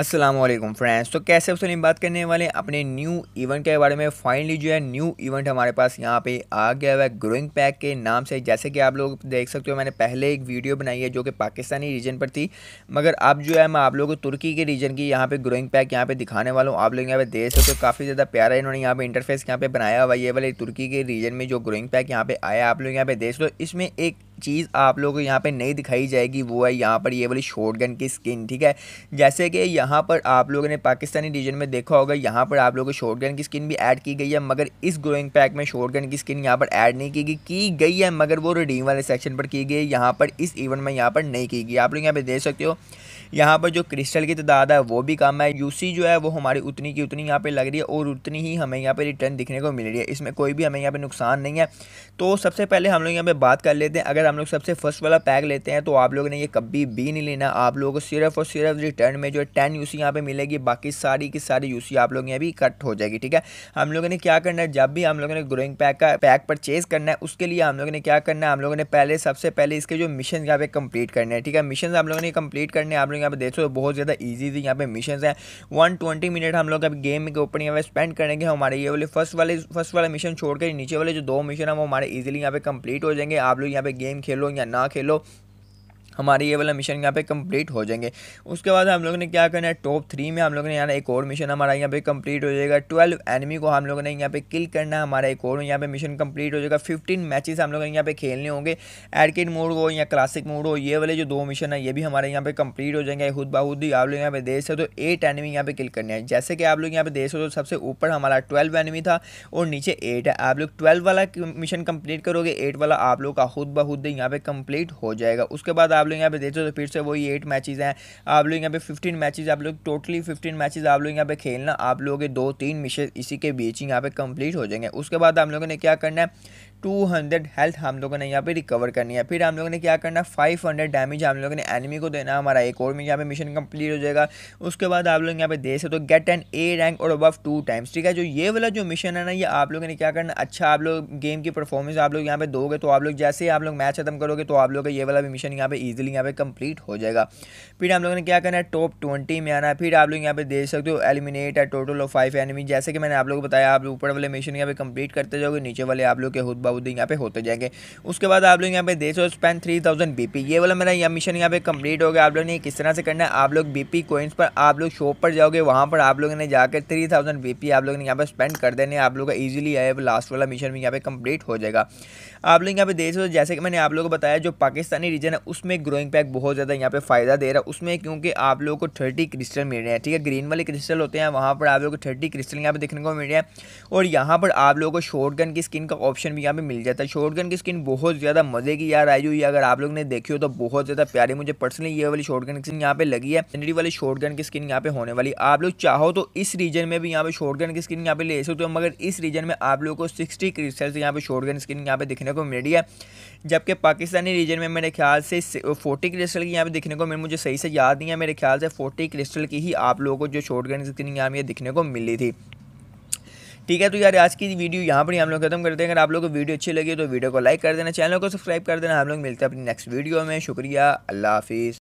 Aslam friends तो कैसे असल बात करने वाले अपने न्यू इवेंट के बारे में फाइनली जो है न्यू इवेंट हमारे पास यहाँ पे आ गया हुआ है ग्रोइंग पैक के नाम से जैसे कि आप लोग देख सकते हो मैंने पहले एक वीडियो बनाई है जो कि पाकिस्तानी रीजन पर थी मगर अब जो है मैं आप लोगों को तुर्की के रीजन की यहाँ पे ग्रोइंग पैक यहाँ पे दिखाने वाला हूँ आप लोग यहाँ पे देख सकते हो काफ़ी ज़्यादा प्यारा है इन्होंने यहाँ पे इंटरफेस यहाँ पे बनाया हुआ ये वाले तुर्की के रीजन में जो ग्रोइंग पैक यहाँ पे आया आप लोग यहाँ पे देख लो इसमें एक चीज़ आप लोगों को यहाँ पे नहीं दिखाई जाएगी वो है यहाँ पर ये वाली गन की स्किन ठीक है जैसे कि यहाँ पर आप लोगों ने पाकिस्तानी रीजन में देखा होगा यहाँ पर आप लोगों को गन की स्किन भी ऐड की गई है मगर इस ग्रोइंग पैक में गन की स्किन यहाँ पर ऐड नहीं की गई की गई है मगर वो रिडीम वाले सेक्शन पर की गई है यहाँ पर इस इवेंट में यहाँ पर नहीं की गई आप लोग यहाँ पर देख सकते हो यहाँ पर जो क्रिस्टल की तादाद है वो भी कम है यूसी जो है वो हमारी उतनी की उतनी यहाँ पर लग रही है और उतनी ही हमें यहाँ पर रिटर्न दिखने को मिल रही है इसमें कोई भी हमें यहाँ पर नुकसान नहीं है तो सबसे पहले हम लोग यहाँ पर बात कर लेते हैं अगर हम लोग सबसे फर्स्ट वाला पैक लेते हैं तो आप लोगों ने ये कभी भी नहीं लेना आप लोगों को सिर्फ और सिर्फ रिटर्न में जो है टेन यू सी यहाँ पर मिलेगी बाकी सारी की सारी यू आप लोग यहाँ भी कट हो जाएगी ठीक है हम लोगों ने क्या करना है जब भी हम लोगों ने ग्रोइंग पैक का पैक परचेज करना है उसके लिए हम लोगों ने क्या करना है हम लोगों ने पहले सबसे पहले इसके जो मिशन यहाँ पे कंप्लीट करने हैं ठीक है मिशन हम लोगों ने कंप्लीट करने आप लोग यहाँ पे देख सकते हो बहुत ज़्यादा ईजी थी यहाँ पे मिशन है वन ट्वेंटी मिनट हम लोग अभी गेम के ऊपर यहाँ पे स्पेंड करेंगे हमारे ये वाले फर्स्ट वाले फर्स्ट वाला मिशन छोड़कर नीचे वाले जो दो मिशन है वो हमारे ईजिली यहाँ पे कंप्लीट हो जाएंगे आप लोग यहाँ पे गेम खेलो या ना खेलो हमारे ये वाला मिशन यहाँ पे कंप्लीट हो जाएंगे उसके बाद हम लोग ने क्या करना है टॉप थ्री में हम लोग ने यहाँ एक और मिशन हमारा यहाँ पे कंप्लीट हो जाएगा ट्वेल्व एनिमी को हम लोग ने यहाँ पे किल करना है हमारा एक और यहाँ पे मिशन कंप्लीट हो जाएगा फिफ्टीन मैचेस हम लोग ने यहाँ पे खेलने होंगे एडकिट मोड हो या क्लासिक मोड हो ये वाले जो दो मिशन है ये भी हमारे यहाँ पे कंप्लीट हो जाएंगे खुद ही आप लोग यहाँ पे देख सकते हो तो एट एनिमी यहाँ पे किल करने हैं जैसे कि आप लोग यहाँ पे देख सकते हो सबसे ऊपर हमारा ट्वेल्व एनिमी था और नीचे एट है आप लोग ट्वेल्व वाला मिशन कंप्लीट करोगे एट वाला आप लोग का खुद ही यहाँ पे कंप्लीट हो जाएगा उसके बाद आप लोग यहाँ पे देखते सकते तो फिर से वही एट मैचेज हैं आप लोग यहाँ पे फिफ्टीन मैचेज आप लोग टोटली फिफ्टीन मैचेज आप लोग यहाँ पे खेलना आप लोगों के दो तीन मिशन इसी के बीच यहाँ पे कंप्लीट हो जाएंगे उसके बाद आप लोगों ने क्या करना है 200 हेल्थ हम लोगों ने यहाँ पे रिकवर करनी है फिर हम लोगों ने क्या करना 500 डैमेज हम लोगों ने एनिमी को देना हमारा एक और में यहाँ पे मिशन कंप्लीट हो जाएगा उसके बाद आप लोग यहाँ पे दे सकते हो तो गेट एन ए रैंक और अबव टू टाइम्स ठीक है जो ये वाला जो मिशन है ना ये आप लोगों ने क्या करना अच्छा आप लोग गेम की परफॉर्मेंस आप लोग यहाँ पे दोगे तो आप लोग जैसे ही आप लोग मैच खत्म करोगे तो आप लोग ये वाला भी मिशन यहाँ पे ईजिली यहाँ पे कंप्लीट हो जाएगा फिर हम लोगों ने क्या करना है टॉप ट्वेंटी में आना फिर आप लोग यहाँ पे देख सकते हो एलिमिनेट है टोटल ऑफ फाइव एनिमी जैसे कि मैंने आप लोग को बताया आप लोग ऊपर वाले मिशन यहाँ पे कंप्लीट करते जाओगे नीचे वाले आप लोग के खुद वर्कआउट यहाँ पे होते जाएंगे उसके बाद आप लोग यहाँ पे देख so Spain three thousand B ये वाला मेरा मिशन यहाँ पे कंप्लीट हो गया आप लोग ने किस तरह से करना है आप लोग बी पी कोइंस पर आप लोग शॉप पर जाओगे वहाँ पर आप लोगों ने जाकर थ्री थाउजेंड बी पी आप लोगों ने यहाँ पर स्पेंड कर देने आप लोग का ईजिली है लास्ट वाला मिशन भी यहाँ पे कंप्लीट हो जाएगा आप लोग यहाँ पे देख सकते जैसे कि मैंने आप लोगों को बताया जो पाकिस्तानी रीजन है उसमें ग्रोइंग पैक बहुत ज़्यादा यहाँ पे फ़ायदा दे रहा है उसमें क्योंकि आप लोगों को थर्टी क्रिस्टल मिल रहे हैं ठीक है ग्रीन वाले क्रिस्टल होते हैं वहाँ पर आप लोगों को थर्टी क्रिस्टल यहाँ पे देखने को मिल रहे हैं और यहाँ पर आप लोगों को शॉर्ट गन की स्किन का ऑप्शन भी यहाँ पे मिल जाता है शॉर्ट की स्किन बहुत ज़्यादा मज़े की यार आई हुई अगर आप लोग ने देखी हो तो बहुत ज़्यादा प्यारी मुझे पर्सनली ये वाली शॉर्ट की स्किन यहाँ पे लगी है एनडी वाली शॉर्ट की स्किन यहाँ पे होने वाली आप लोग चाहो तो इस रीजन में भी यहाँ पे शॉर्ट की स्किन यहाँ पे ले सकते हो मगर इस रीजन में आप लोग को सिक्सटी क्रिस्टल यहाँ पे शॉर्ट स्किन यहाँ पे दिखने को मिली है जबकि पाकिस्तानी रीजन में मेरे ख्याल से फोर्टी क्रिस्टल की यहाँ पे दिखने को मिली मुझे सही से याद नहीं है मेरे ख्याल से फोर्टी क्रिस्टल की ही आप लोगों को जो शॉर्ट स्किन यहाँ पे दिखने को मिली थी ठीक है तो यार आज की वीडियो यहाँ पर ही हम लोग खत्म करते हैं अगर आप लोग को वीडियो अच्छी लगी तो वीडियो को लाइक कर देना चैनल को सब्सक्राइब कर देना हम लोग मिलते हैं अपनी नेक्स्ट वीडियो में शुक्रिया अल्लाह हाफिज़